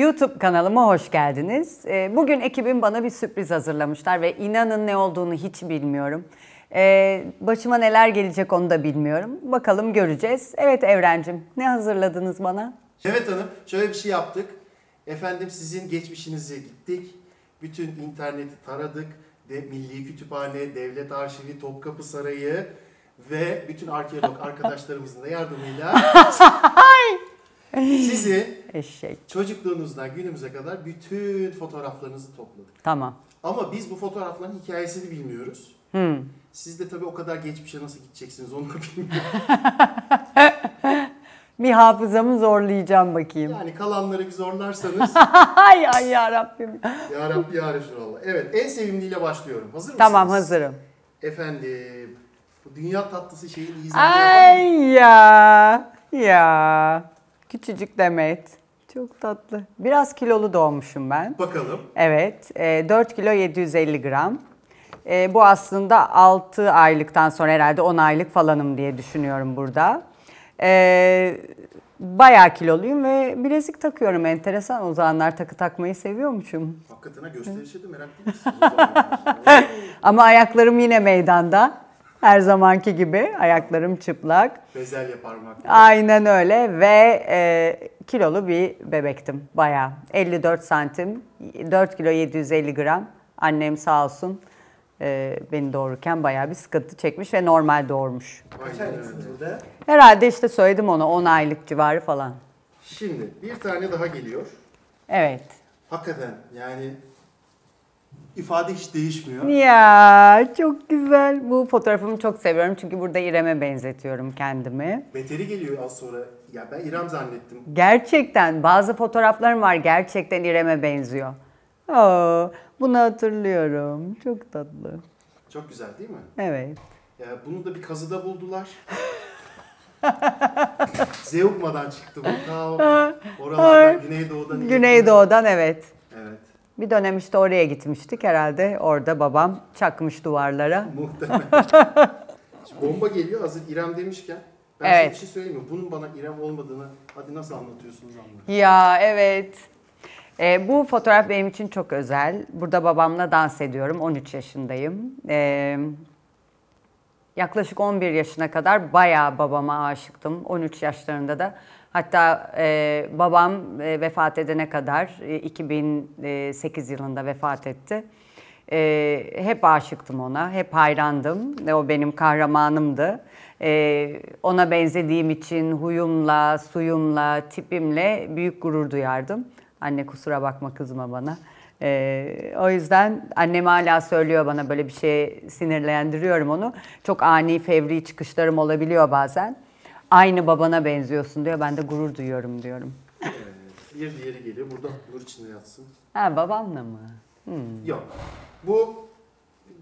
YouTube kanalıma hoş geldiniz. Ee, bugün ekibim bana bir sürpriz hazırlamışlar ve inanın ne olduğunu hiç bilmiyorum. Ee, başıma neler gelecek onu da bilmiyorum. Bakalım göreceğiz. Evet Evrencim ne hazırladınız bana? Evet hanım şöyle bir şey yaptık. Efendim sizin geçmişinize gittik. Bütün interneti taradık. De, Milli Kütüphane, Devlet Arşivi, Topkapı Sarayı ve bütün arkeolog arkadaşlarımızın da yardımıyla sizi eşek. Çocukluğunuzdan günümüze kadar bütün fotoğraflarınızı topladık. Tamam. Ama biz bu fotoğrafların hikayesini bilmiyoruz. Hmm. Siz de tabii o kadar geçmişe nasıl gideceksiniz onu da bilmiyorum. bir hafızamı zorlayacağım bakayım. Yani kalanları bir zorlarsanız. ay ay yarabbim. Yarabbi ya Resulallah. Evet en sevimliyle başlıyorum. Hazır mısınız? Tamam hazırım. Efendim bu dünya tatlısı şeyin izahı Ay ya ya. Küçücük Demet. Çok tatlı. Biraz kilolu doğmuşum ben. Bakalım. Evet, 4 e, kilo 750 gram. E, bu aslında 6 aylıktan sonra herhalde 10 aylık falanım diye düşünüyorum burada. E, bayağı kiloluyum ve bilezik takıyorum. Enteresan o zamanlar takı takmayı seviyormuşum. Hakikaten gösterişe de meraklı mısınız? Ama ayaklarım yine meydanda. Her zamanki gibi ayaklarım çıplak. Bezelye parmakları. Aynen öyle ve e, kilolu bir bebektim bayağı. 54 santim, 4 kilo 750 gram. Annem sağ olsun e, beni doğururken bayağı bir sıkıntı çekmiş ve normal doğurmuş. Herhalde işte söyledim ona 10 aylık civarı falan. Şimdi bir tane daha geliyor. Evet. Hakikaten yani ifade hiç değişmiyor. Ya çok güzel. Bu fotoğrafımı çok seviyorum çünkü burada İrem'e benzetiyorum kendimi. Beteri geliyor az sonra ya ben İrem zannettim. Gerçekten bazı fotoğraflarım var gerçekten İrem'e benziyor. Oo, bunu hatırlıyorum. Çok tatlı. Çok güzel değil mi? Evet. Ya bunu da bir kazıda buldular. Zeugma'dan çıktı bu. Ta oralardan, Güneydoğu'dan. Güneydoğu'dan evet. Evet. Bir dönem işte oraya gitmiştik herhalde. Orada babam çakmış duvarlara. Muhtemelen. Bomba geliyor hazır İrem demişken. Ben evet. size bir şey söyleyeyim mi? Bunun bana İrem olmadığını hadi nasıl anlatıyorsunuz anlıyorum. Ya evet. E, bu fotoğraf benim için çok özel. Burada babamla dans ediyorum. 13 yaşındayım. E, yaklaşık 11 yaşına kadar bayağı babama aşıktım. 13 yaşlarında da. Hatta e, babam e, vefat edene kadar e, 2008 e, yılında vefat etti. E, hep aşıktım ona, hep hayrandım. E, o benim kahramanımdı. E, ona benzediğim için huyumla, suyumla, tipimle büyük gurur duyardım. Anne kusura bakma kızma bana. Ee, o yüzden annem hala söylüyor bana böyle bir şey sinirlendiriyorum onu. Çok ani fevri çıkışlarım olabiliyor bazen. Aynı babana benziyorsun diyor. Ben de gurur duyuyorum diyorum. Ee, bir diğeri geliyor. burada, gurur içinde yatsın. Ha babamla mı? Hmm. Yok. Bu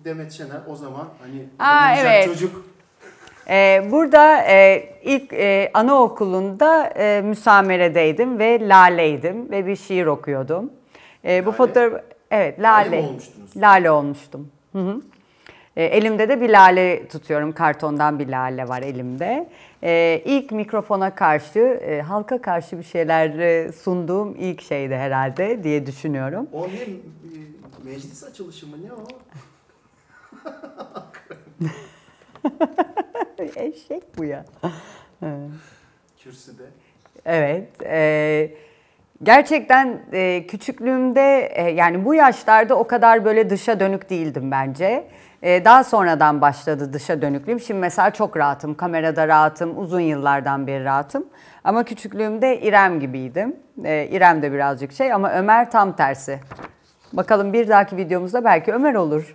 Demet Şener o zaman hani Aa, evet. çocuk ee, burada e, ilk e, anaokulunda e, müsameredeydim ve laleydim ve bir şiir okuyordum. E, bu fotoğraf evet lale. Lale olmuştunuz. Lale olmuştum. Hı hı. E, elimde de bir lale tutuyorum. Kartondan bir lale var elimde. E, ilk mikrofona karşı, e, halka karşı bir şeyler e, sunduğum ilk şeydi herhalde diye düşünüyorum. O Meclis açılışı mı ne o? Eşek bu ya. Kürsüde. Evet. E, gerçekten e, küçüklüğümde e, yani bu yaşlarda o kadar böyle dışa dönük değildim bence. E, daha sonradan başladı dışa dönüklüğüm. Şimdi mesela çok rahatım. Kamerada rahatım. Uzun yıllardan beri rahatım. Ama küçüklüğümde İrem gibiydim. E, İrem de birazcık şey ama Ömer tam tersi. Bakalım bir dahaki videomuzda belki Ömer olur.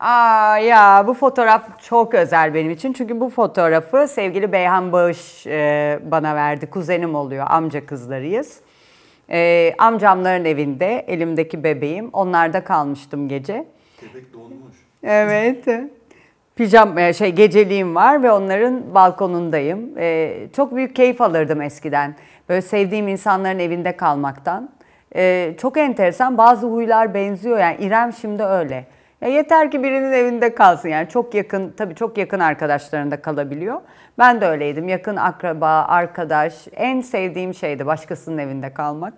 Aa ya bu fotoğraf çok özel benim için. Çünkü bu fotoğrafı sevgili Beyhan Bağış e, bana verdi. Kuzenim oluyor. Amca kızlarıyız. E, amcamların evinde elimdeki bebeğim. Onlarda kalmıştım gece. Bebek donmuş. Evet pijam e, şey geceliğim var ve onların balkonundayım. E, çok büyük keyif alırdım eskiden. Böyle sevdiğim insanların evinde kalmaktan. E, çok enteresan bazı huylar benziyor yani İrem şimdi öyle. Ya yeter ki birinin evinde kalsın yani çok yakın tabii çok yakın arkadaşlarında kalabiliyor. Ben de öyleydim yakın akraba, arkadaş en sevdiğim şeydi başkasının evinde kalmak.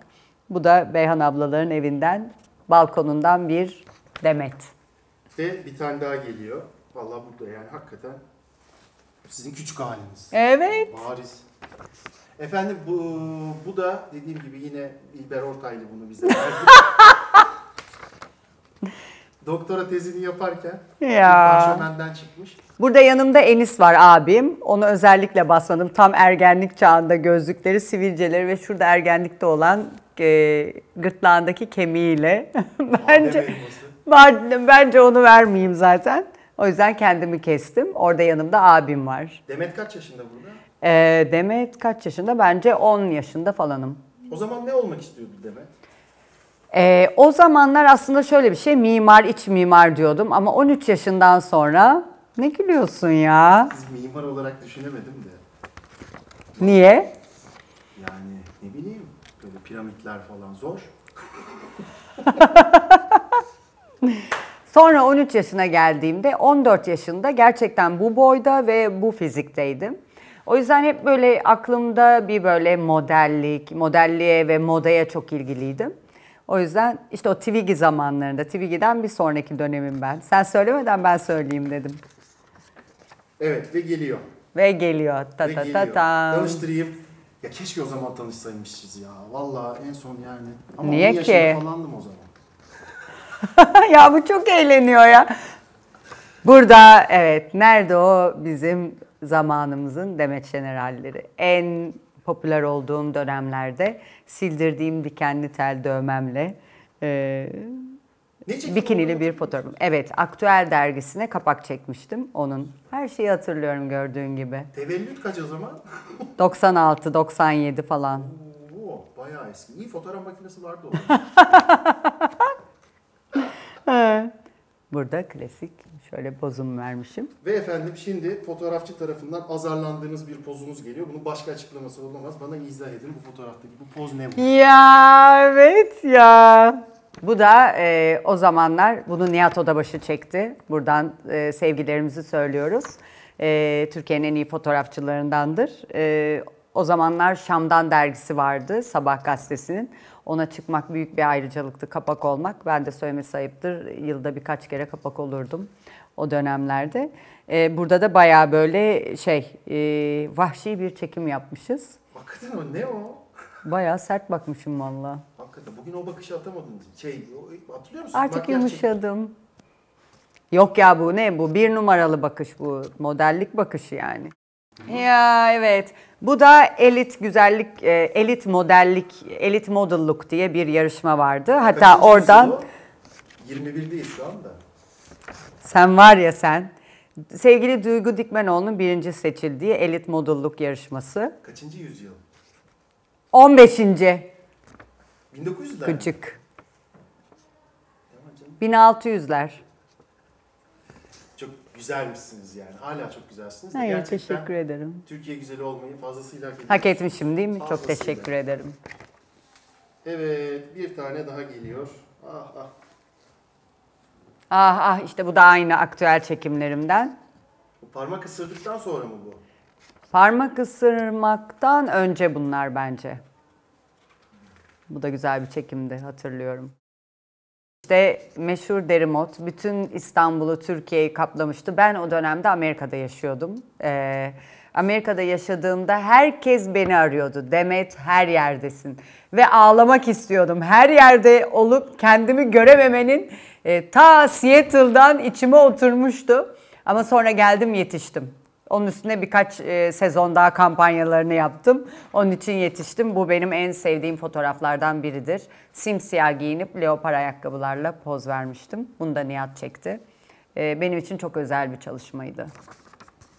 Bu da Beyhan ablaların evinden balkonundan bir demet. Ve bir tane daha geliyor. Vallahi burada yani hakikaten sizin küçük haliniz. Evet. Bariz. Efendim bu, bu da dediğim gibi yine İlber Ortaylı bunu bize verdi. Doktora tezini yaparken ya. parşömenden çıkmış. Burada yanımda Enis var abim. Onu özellikle basmadım. Tam ergenlik çağında gözlükleri, sivilceleri ve şurada ergenlikte olan e, gırtlağındaki kemiğiyle. bence bence onu vermeyeyim zaten. O yüzden kendimi kestim. Orada yanımda abim var. Demet kaç yaşında burada? Ee, Demet kaç yaşında? Bence 10 yaşında falanım. O zaman ne olmak istiyordu Demet? Ee, o zamanlar aslında şöyle bir şey mimar iç mimar diyordum ama 13 yaşından sonra ne gülüyorsun ya? Siz mimar olarak düşünemedim de. Niye? Yani ne bileyim böyle piramitler falan zor. Sonra 13 yaşına geldiğimde 14 yaşında gerçekten bu boyda ve bu fizikteydim. O yüzden hep böyle aklımda bir böyle modellik, modelliğe ve modaya çok ilgiliydim. O yüzden işte o Twiggy zamanlarında, Twiggy'den bir sonraki dönemim ben. Sen söylemeden ben söyleyeyim dedim. Evet ve geliyor. Ve geliyor. Ta ta ta ta. Tanıştırayım. Ya keşke o zaman tanışsaymışız ya. Vallahi en son yani. Ama Niye ki? falandım o zaman. ya bu çok eğleniyor ya. Burada evet nerede o bizim zamanımızın Demet generalleri? En popüler olduğum dönemlerde sildirdiğim dikenli tel dövmemle e, bikinili bir fotoğrafım. Evet, Aktüel dergisine kapak çekmiştim onun. Her şeyi hatırlıyorum gördüğün gibi. Tevellüt kaç o zaman? 96, 97 falan. Oo, bayağı eski. İyi fotoğraf makinesi vardı o. Burada klasik şöyle pozum vermişim. Ve efendim şimdi fotoğrafçı tarafından azarlandığınız bir pozunuz geliyor. Bunun başka açıklaması olamaz. Bana izah edin bu fotoğraftaki bu poz ne bu? Ya evet ya. Bu da e, o zamanlar bunu Nihat Odabaşı çekti. Buradan e, sevgilerimizi söylüyoruz. E, Türkiye'nin en iyi fotoğrafçılarındandır. E, o zamanlar Şam'dan dergisi vardı Sabah gazetesinin ona çıkmak büyük bir ayrıcalıktı. Kapak olmak. Ben de söylemesi ayıptır. Yılda birkaç kere kapak olurdum o dönemlerde. E, burada da baya böyle şey e, vahşi bir çekim yapmışız. Hakikaten o ne o? Baya sert bakmışım valla. Hakikaten bugün o bakışı atamadın. Şey hatırlıyor musun? Artık Makyaj yumuşadım. Çekim. Yok ya bu ne bu bir numaralı bakış bu modellik bakışı yani. Ya evet. Bu da elit güzellik, e, elit modellik, elit model diye bir yarışma vardı. Hatta Kaçıncı oradan... 21'deyiz şu anda. Sen var ya sen. Sevgili Duygu Dikmenoğlu'nun birinci seçildiği elit modelluk yarışması. Kaçıncı yüzyıl? 15. 1900'ler. Küçük. 1600'ler güzelmişsiniz yani. Hala çok güzelsiniz. Hayır, Gerçekten teşekkür ederim. Türkiye güzeli olmayı fazlasıyla hak, hak etmişim değil mi? Çok teşekkür ederim. Evet, bir tane daha geliyor. Ah ah. Ah ah işte bu da aynı aktüel çekimlerimden. parmak ısırdıktan sonra mı bu? Parmak ısırmaktan önce bunlar bence. Bu da güzel bir çekimdi hatırlıyorum. İşte meşhur derimot bütün İstanbul'u, Türkiye'yi kaplamıştı. Ben o dönemde Amerika'da yaşıyordum. Ee, Amerika'da yaşadığımda herkes beni arıyordu. Demet her yerdesin. Ve ağlamak istiyordum. Her yerde olup kendimi görememenin e, ta Seattle'dan içime oturmuştu. Ama sonra geldim yetiştim. Onun üstüne birkaç e, sezon daha kampanyalarını yaptım. Onun için yetiştim. Bu benim en sevdiğim fotoğraflardan biridir. Simsiyah giyinip leopar ayakkabılarla poz vermiştim. Bunu da Nihat çekti. E, benim için çok özel bir çalışmaydı.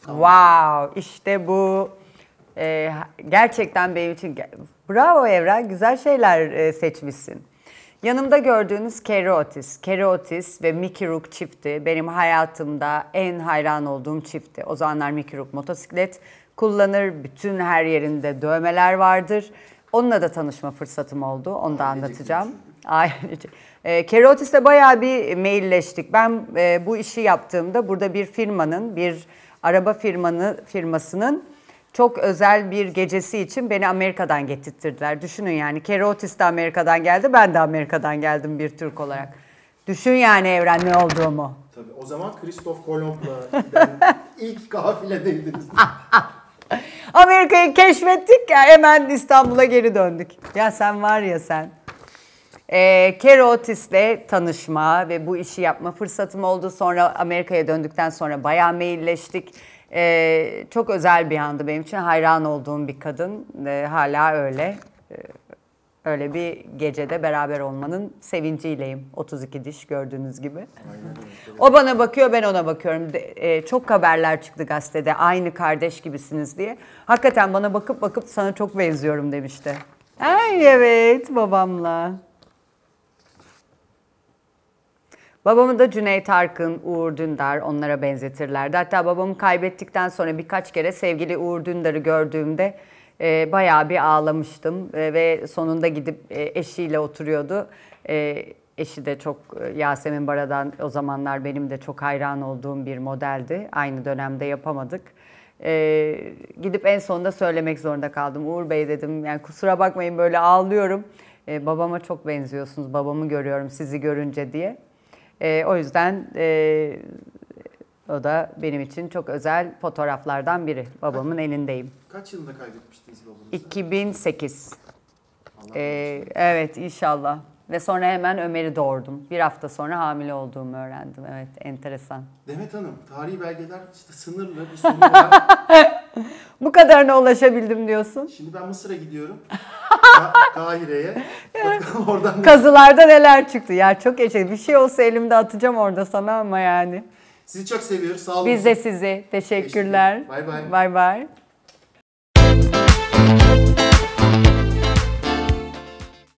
Wow! İşte bu. E, gerçekten benim için... Bravo Evren. Güzel şeyler e, seçmişsin. Yanımda gördüğünüz Kerry Otis. Kerry Otis ve Mickey Rook çifti benim hayatımda en hayran olduğum çifti. O zamanlar Mickey Rook motosiklet kullanır, bütün her yerinde dövmeler vardır. Onunla da tanışma fırsatım oldu, onu da Ailecek anlatacağım. Ailece. E, ee, Kerry Otis'le bayağı bir mailleştik. Ben e, bu işi yaptığımda burada bir firmanın, bir araba firmanı firmasının çok özel bir gecesi için beni Amerika'dan getirttirdiler. Düşünün yani Kerry Otis de Amerika'dan geldi, ben de Amerika'dan geldim bir Türk olarak. Düşün yani evren ne olduğumu. Tabii o zaman Kristof Kolomb'la ilk kafiledeydiniz. Amerika'yı keşfettik ya hemen İstanbul'a geri döndük. Ya sen var ya sen. Ee, Kerry Otis'le tanışma ve bu işi yapma fırsatım oldu. Sonra Amerika'ya döndükten sonra bayağı mailleştik ee, çok özel bir andı benim için. Hayran olduğum bir kadın. Ee, hala öyle. Ee, öyle bir gecede beraber olmanın sevinciyleyim. 32 diş gördüğünüz gibi. o bana bakıyor, ben ona bakıyorum. De, e, çok haberler çıktı gazetede. Aynı kardeş gibisiniz diye. Hakikaten bana bakıp bakıp sana çok benziyorum demişti. Ay evet babamla. Babamı da Cüneyt Arkın, Uğur Dündar onlara benzetirlerdi. Hatta babamı kaybettikten sonra birkaç kere sevgili Uğur Dündar'ı gördüğümde e, bayağı bir ağlamıştım e, ve sonunda gidip e, eşiyle oturuyordu. E, eşi de çok e, Yasemin Bara'dan o zamanlar benim de çok hayran olduğum bir modeldi. Aynı dönemde yapamadık. E, gidip en sonunda söylemek zorunda kaldım. Uğur Bey dedim yani kusura bakmayın böyle ağlıyorum. E, babama çok benziyorsunuz, babamı görüyorum sizi görünce diye. E, o yüzden e, o da benim için çok özel fotoğraflardan biri. Babamın elindeyim. Kaç yılında kaybetmiştiniz babanızı? 2008. E, ee, evet inşallah. Ve sonra hemen Ömer'i doğurdum. Bir hafta sonra hamile olduğumu öğrendim. Evet enteresan. Demet Hanım, tarihi belgeler işte sınırlı bir sınırlı. var. Bu kadarına ulaşabildim diyorsun. Şimdi ben Mısır'a gidiyorum. Kahire'ye. oradan Kazılarda neler çıktı? Ya çok geçer. Bir şey olsa elimde atacağım orada sana ama yani. Sizi çok seviyoruz. Sağ olun. Biz de sizi. Teşekkürler. Bay bay. Bay bay.